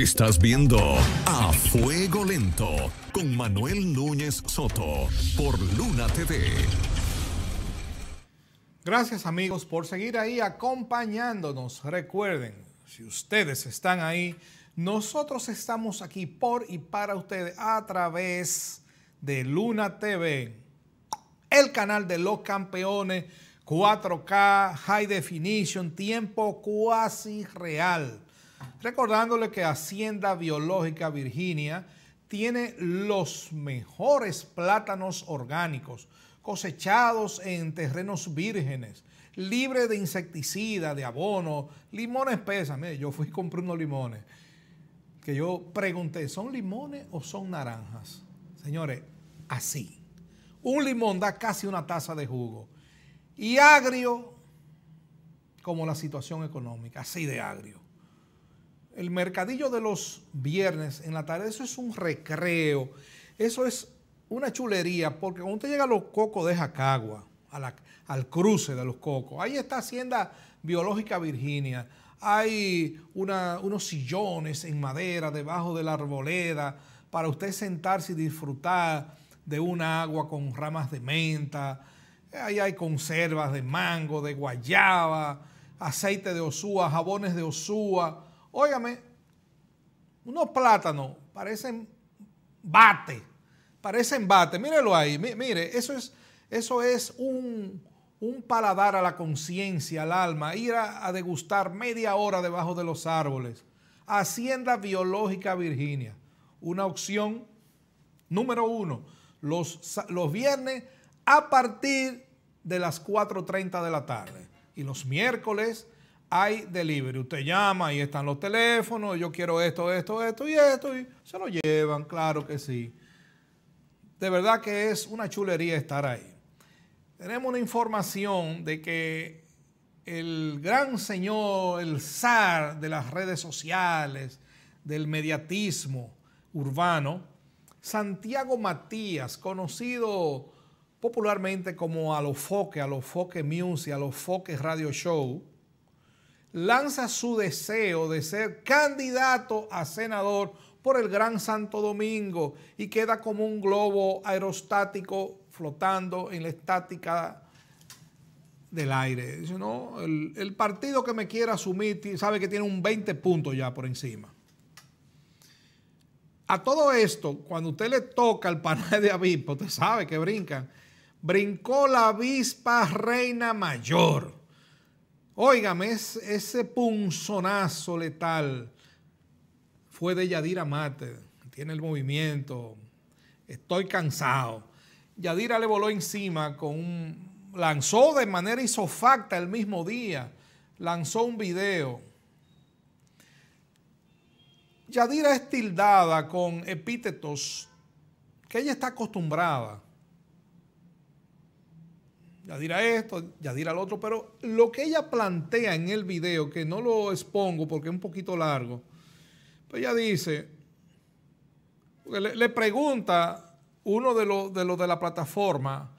Estás viendo A Fuego Lento con Manuel Núñez Soto por Luna TV. Gracias amigos por seguir ahí acompañándonos. Recuerden, si ustedes están ahí, nosotros estamos aquí por y para ustedes a través de Luna TV, el canal de los campeones 4K, High Definition, tiempo cuasi real Recordándole que Hacienda Biológica Virginia tiene los mejores plátanos orgánicos cosechados en terrenos vírgenes, libre de insecticidas, de abono, limones pesas. Mire, yo fui comprando unos limones que yo pregunté, ¿son limones o son naranjas? Señores, así. Un limón da casi una taza de jugo. Y agrio, como la situación económica, así de agrio el mercadillo de los viernes en la tarde, eso es un recreo, eso es una chulería, porque cuando usted llega a los cocos de Jacagua, al cruce de los cocos, ahí está Hacienda Biológica Virginia, hay unos sillones en madera debajo de la arboleda para usted sentarse y disfrutar de un agua con ramas de menta, ahí hay conservas de mango, de guayaba, aceite de osúa, jabones de osúa, Óigame, unos plátanos parecen bate, parecen bate. Mírelo ahí, mire, eso es, eso es un, un paladar a la conciencia, al alma, ir a, degustar media hora debajo de los árboles. Hacienda Biológica Virginia, una opción número uno, los, los viernes a partir de las 4.30 de la tarde y los miércoles hay delivery. Usted llama, ahí están los teléfonos, yo quiero esto, esto, esto y esto, y se lo llevan, claro que sí. De verdad que es una chulería estar ahí. Tenemos una información de que el gran señor, el zar de las redes sociales, del mediatismo urbano, Santiago Matías, conocido popularmente como Alofoque, Alofoque Music, Alofoque Radio Show, lanza su deseo de ser candidato a senador por el Gran Santo Domingo y queda como un globo aerostático flotando en la estática del aire. no, el, partido que me quiera asumir sabe que tiene un 20 puntos ya por encima. A todo esto, cuando usted le toca el panel de avispa, usted sabe que brinca Brincó la avispa reina mayor. Óigame, ese punzonazo letal fue de Yadira Mate. Tiene el movimiento. Estoy cansado. Yadira le voló encima con un... Lanzó de manera isofacta el mismo día. Lanzó un video. Yadira es tildada con epítetos que ella está acostumbrada ya dirá esto, ya dirá lo otro, pero lo que ella plantea en el video, que no lo expongo porque es un poquito largo, pues ella dice, le, pregunta uno de los de, la plataforma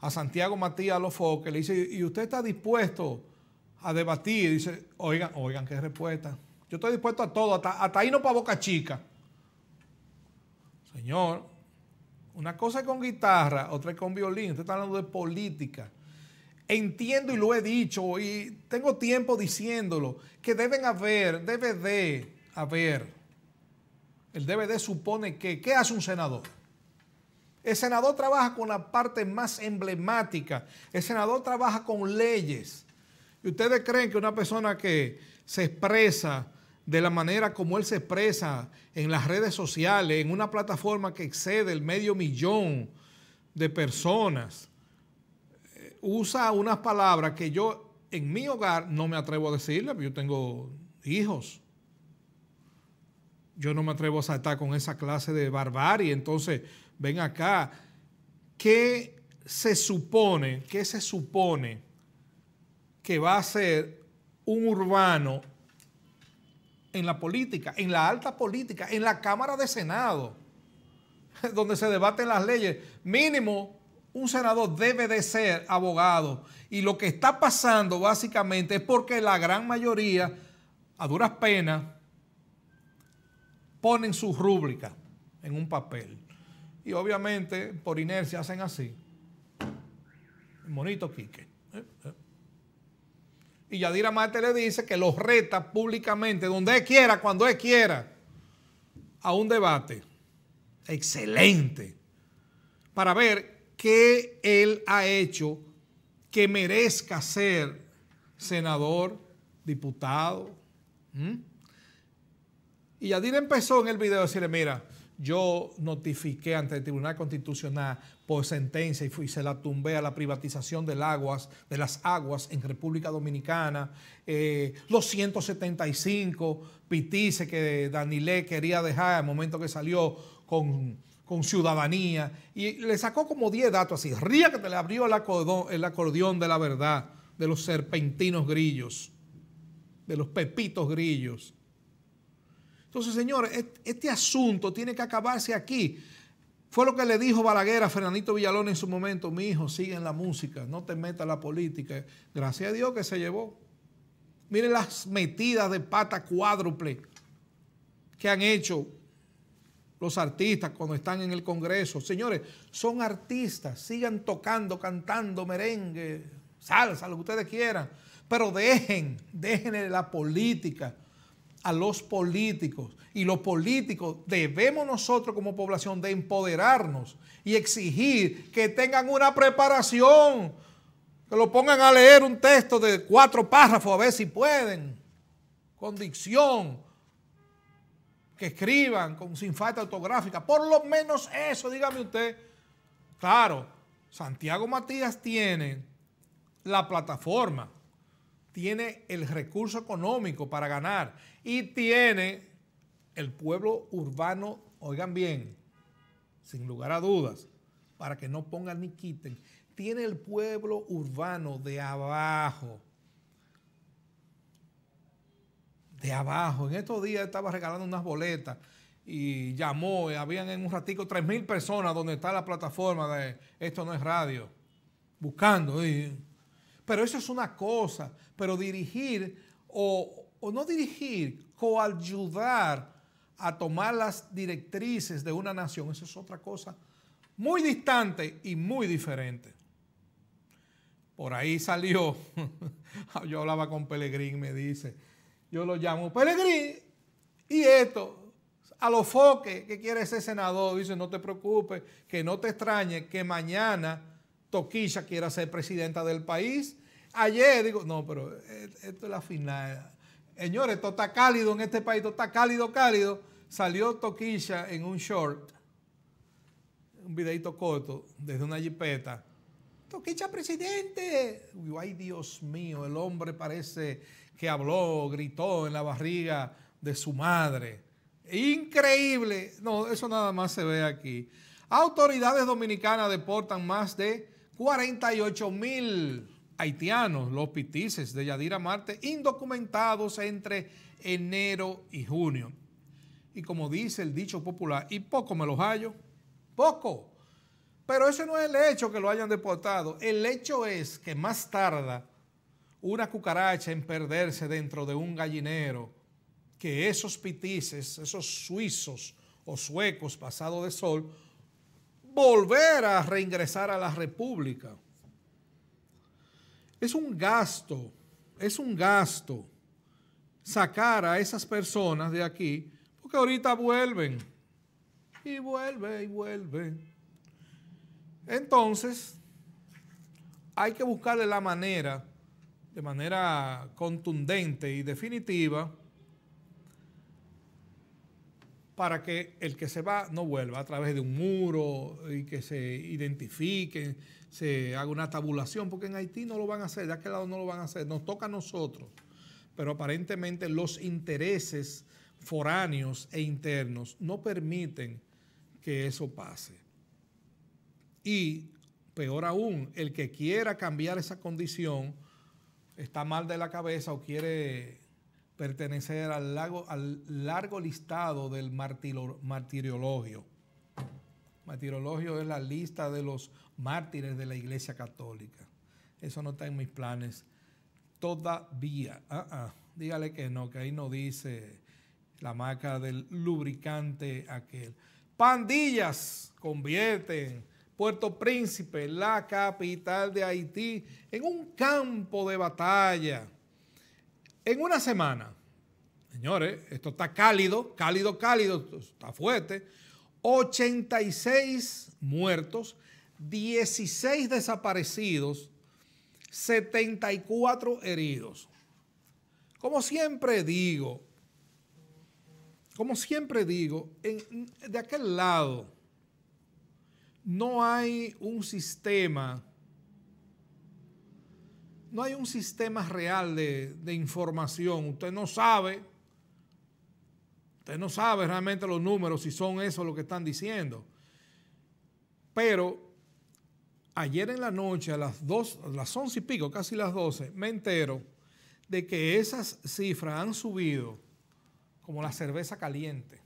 a Santiago Matías Lofoque, le dice, ¿y usted está dispuesto a debatir? Dice, oigan, oigan, qué respuesta. Yo estoy dispuesto a todo, hasta, hasta ahí no para boca chica. Señor, una cosa es con guitarra, otra es con violín. Usted está hablando de política. Entiendo y lo he dicho y tengo tiempo diciéndolo, que deben haber, debe de haber. El DVD supone que, ¿qué hace un senador? El senador trabaja con la parte más emblemática. El senador trabaja con leyes. Y ustedes creen que una persona que se expresa de la manera como él se expresa en las redes sociales, en una plataforma que excede el medio millón de personas, eh, usa unas palabras que yo en mi hogar no me atrevo a decirle, yo tengo hijos. Yo no me atrevo a saltar con esa clase de barbarie. Entonces, ven acá, ¿qué se supone, qué se supone que va a ser un urbano en la política, en la alta política, en la Cámara de Senado, donde se debaten las leyes. Mínimo, un senador debe de ser abogado. Y lo que está pasando básicamente es porque la gran mayoría, a duras penas, ponen su rúbrica en un papel. Y obviamente, por inercia, hacen así. Monito Quique. Eh, eh. Y Yadira Mate le dice que los reta públicamente, donde él quiera, cuando él quiera, a un debate excelente para ver qué él ha hecho que merezca ser senador, diputado. Y Yadira empezó en el video a decirle, mira, yo notifiqué ante el Tribunal Constitucional por sentencia y, se la tumbé a la privatización de las aguas en República Dominicana, eh, los 175 pitices que Danilé quería dejar al momento que salió con, ciudadanía, y le sacó como 10 datos así, ría que te le abrió el acordeón, el acordeón de la verdad, de los serpentinos grillos, de los pepitos grillos entonces, señores, este asunto tiene que acabarse aquí. Fue lo que le dijo Balaguer a Fernandito Villalón en su momento, mi hijo, sigue en la música, no te metas en la política. Gracias a Dios que se llevó. Miren las metidas de pata cuádruple que han hecho los artistas cuando están en el Congreso. Señores, son artistas, sigan tocando, cantando merengue, salsa, lo que ustedes quieran, pero dejen, dejen la política a los políticos. Y los políticos debemos nosotros como población de empoderarnos y exigir que tengan una preparación, que lo pongan a leer un texto de cuatro párrafos a ver si pueden, con dicción, que escriban con, sin falta autográfica. Por lo menos eso, dígame usted. Claro, Santiago Matías tiene la plataforma, tiene el recurso económico para ganar y tiene el pueblo urbano, oigan bien, sin lugar a dudas, para que no pongan ni quiten, tiene el pueblo urbano de abajo. De abajo. En estos días estaba regalando unas boletas y llamó, habían en un ratico 3.000 personas donde está la plataforma de Esto no es radio, buscando. Y, pero eso es una cosa, pero dirigir o, no dirigir, coayudar a tomar las directrices de una nación, eso es otra cosa muy distante y muy diferente. Por ahí salió, yo hablaba con Pelegrín, me dice, yo lo llamo Pelegrín y esto, a los foques que quiere ser senador, dice, no te preocupes, que no te extrañe, que mañana Toquilla quiere ser presidenta del país. Ayer digo, no, pero eh, esto es la final. Señores, esto está cálido en este país, esto está cálido, cálido. Salió Toquilla en un short, un videito corto, desde una jipeta. Toquicha presidente. ay, Dios mío, el hombre parece que habló, gritó en la barriga de su madre. Increíble. No, eso nada más se ve aquí. Autoridades dominicanas deportan más de 48 mil haitianos, los pitices de Yadira Marte, indocumentados entre enero y junio. Y como dice el dicho popular, y poco me los hallo, poco. Pero ese no es el hecho que lo hayan deportado. El hecho es que más tarda una cucaracha en perderse dentro de un gallinero que esos pitices, esos suizos o suecos pasados de sol, volver a reingresar a la República. Es un gasto, es un gasto sacar a esas personas de aquí, porque ahorita vuelven, y vuelve, y vuelve. Entonces, hay que buscarle la manera, de manera contundente y definitiva, para que el que se va no vuelva a través de un muro y que se identifique, se haga una tabulación, porque en Haití no lo van a hacer, de aquel lado no lo van a hacer, nos toca a nosotros. Pero aparentemente los intereses foráneos e internos no permiten que eso pase. Y peor aún, el que quiera cambiar esa condición está mal de la cabeza o quiere pertenecer al, al largo listado del martirio martiriologio. Martirologio es la lista de los mártires de la Iglesia Católica. Eso no está en mis planes todavía. Ah, ah, dígale que no, que ahí no dice la marca del lubricante aquel. Pandillas convierten Puerto Príncipe, la capital de Haití, en un campo de batalla en una semana, señores, esto está cálido, cálido, cálido, está fuerte. 86 muertos, 16 desaparecidos, 74 heridos. Como siempre digo, como siempre digo, de aquel lado no hay un sistema no hay un sistema real de, información. Usted no sabe, usted no sabe realmente los números, si son eso lo que están diciendo. Pero ayer en la noche, a las, dos, a las 11 y pico, casi las 12, me entero de que esas cifras han subido como la cerveza caliente.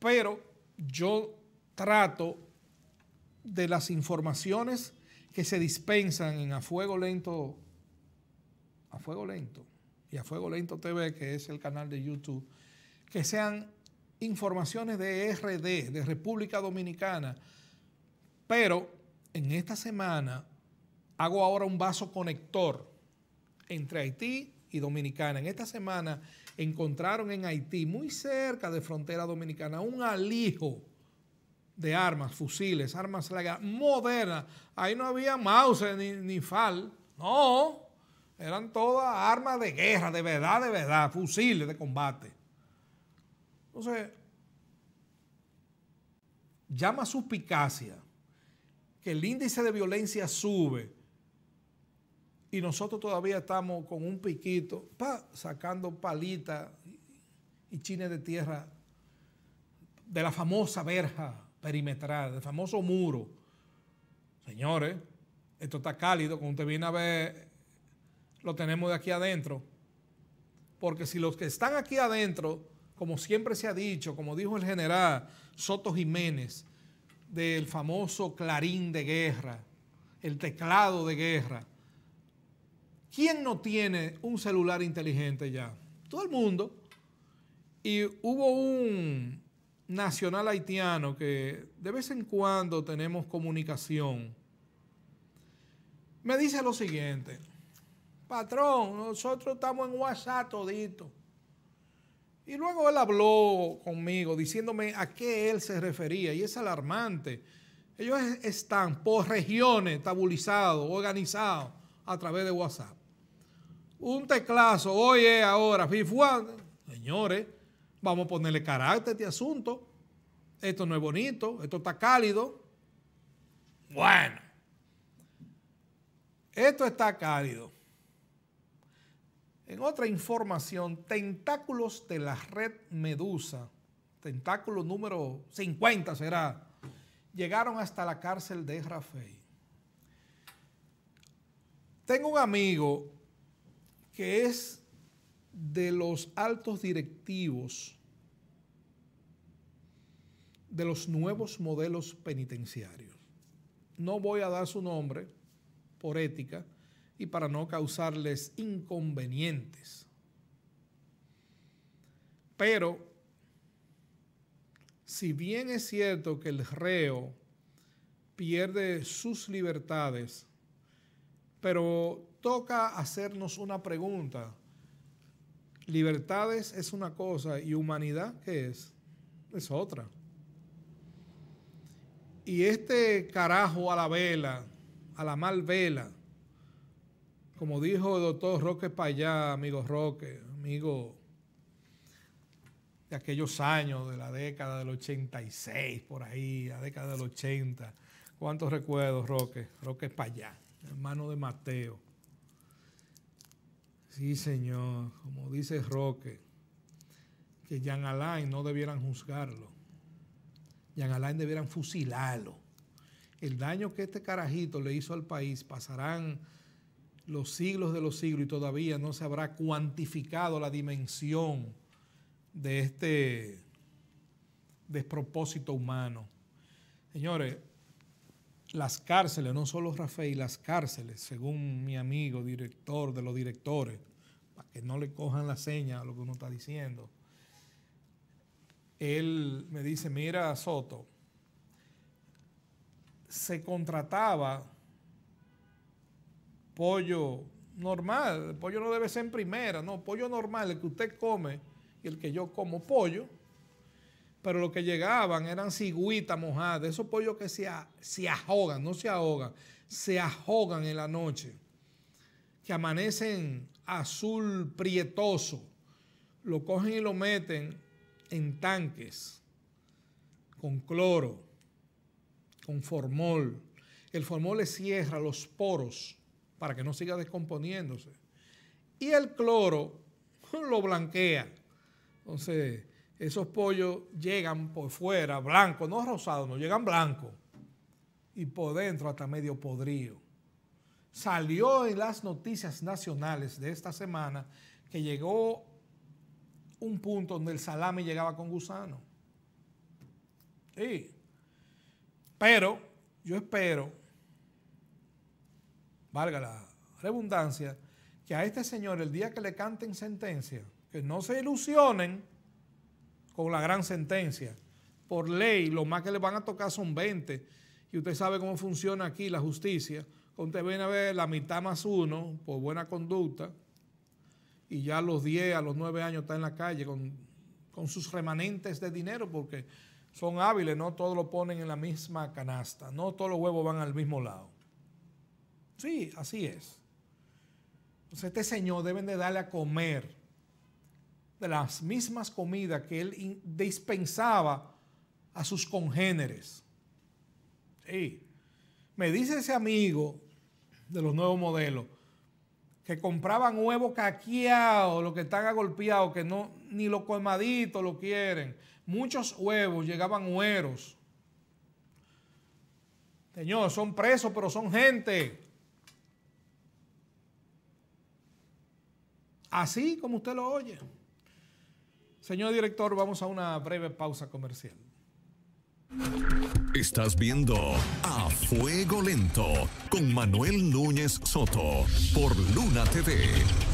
Pero yo trato de las informaciones que se dispensan en A Fuego Lento, A Fuego Lento y A Fuego Lento TV, que es el canal de YouTube, que sean informaciones de RD, de República Dominicana. Pero en esta semana hago ahora un vaso conector entre Haití y Dominicana. En esta semana encontraron en Haití, muy cerca de frontera dominicana, un alijo de armas, fusiles, armas modernas. Ahí no había Mauser ni, FAL, no. Eran todas armas de guerra, de verdad, de verdad, fusiles de combate. Entonces, llama suspicacia que el índice de violencia sube y nosotros todavía estamos con un piquito, pa, sacando palitas y chines de tierra de la famosa verja perimetral, el famoso muro. Señores, esto está cálido, como usted viene a ver, lo tenemos de aquí adentro. Porque si los que están aquí adentro, como siempre se ha dicho, como dijo el general Soto Jiménez, del famoso clarín de guerra, el teclado de guerra, ¿quién no tiene un celular inteligente ya? Todo el mundo. Y hubo un, nacional haitiano que de vez en cuando tenemos comunicación, me dice lo siguiente, patrón, nosotros estamos en WhatsApp todito. Y luego él habló conmigo diciéndome a qué él se refería y es alarmante. Ellos están por regiones tabulizados, organizados a través de WhatsApp. Un teclazo, oye, ahora, señores, Vamos a ponerle carácter a este asunto. Esto no es bonito, esto está cálido. Bueno, esto está cálido. En otra información, tentáculos de la red Medusa, tentáculo número 50 será, llegaron hasta la cárcel de Rafael. Tengo un amigo que es de los altos directivos de los nuevos modelos penitenciarios. No voy a dar su nombre por ética y para no causarles inconvenientes. Pero, si bien es cierto que el reo pierde sus libertades, pero toca hacernos una pregunta libertades es una cosa y humanidad, ¿qué es? Es otra. Y este carajo a la vela, a la mal vela, como dijo el doctor Roque Payá, amigo Roque, amigo de aquellos años de la década del 86, por ahí, la década del 80. ¿Cuántos recuerdos, Roque? Roque Payá, hermano de Mateo. Sí, Señor, como dice Roque, que Jean Alain no debieran juzgarlo. Jean Alain debieran fusilarlo. El daño que este carajito le hizo al país pasarán los siglos de los siglos y todavía no se habrá cuantificado la dimensión de este despropósito humano. Señores, las cárceles, no solo Rafael, las cárceles, según mi amigo director de los directores, para que no le cojan la seña a lo que uno está diciendo, él me dice, mira Soto, se contrataba pollo normal, el pollo no debe ser en primera, no, pollo normal, el que usted come y el que yo como pollo, pero lo que llegaban eran cigüitas mojadas, esos pollos que se, ahogan, no se ahogan, se ahogan en la noche, que amanecen azul prietoso, lo cogen y lo meten en tanques con cloro, con formol. El formol le cierra los poros para que no siga descomponiéndose. Y el cloro lo blanquea. Entonces, esos pollos llegan por fuera, blancos, no rosados, no, llegan blancos. Y por dentro hasta medio podrido. Salió en las noticias nacionales de esta semana que llegó un punto donde el salami llegaba con gusano. Sí. Pero yo espero, valga la redundancia, que a este señor el día que le canten sentencia, que no se ilusionen con la gran sentencia. Por ley, lo más que le van a tocar son 20. Y usted sabe cómo funciona aquí la justicia. Usted viene a ver la mitad más uno por buena conducta y ya a los 10, a los 9 años está en la calle con, sus remanentes de dinero porque son hábiles, no todos lo ponen en la misma canasta, no todos los huevos van al mismo lado. Sí, así es. Entonces este señor deben de darle a comer de las mismas comidas que él dispensaba a sus congéneres. Me dice ese amigo de los nuevos modelos que compraban huevos caqueados, los que están agolpeados, que no, ni los colmaditos lo quieren. Muchos huevos llegaban hueros. Señor, son presos, pero son gente. Así como usted lo oye. Señor director, vamos a una breve pausa comercial. Estás viendo A Fuego Lento con Manuel Núñez Soto por Luna TV.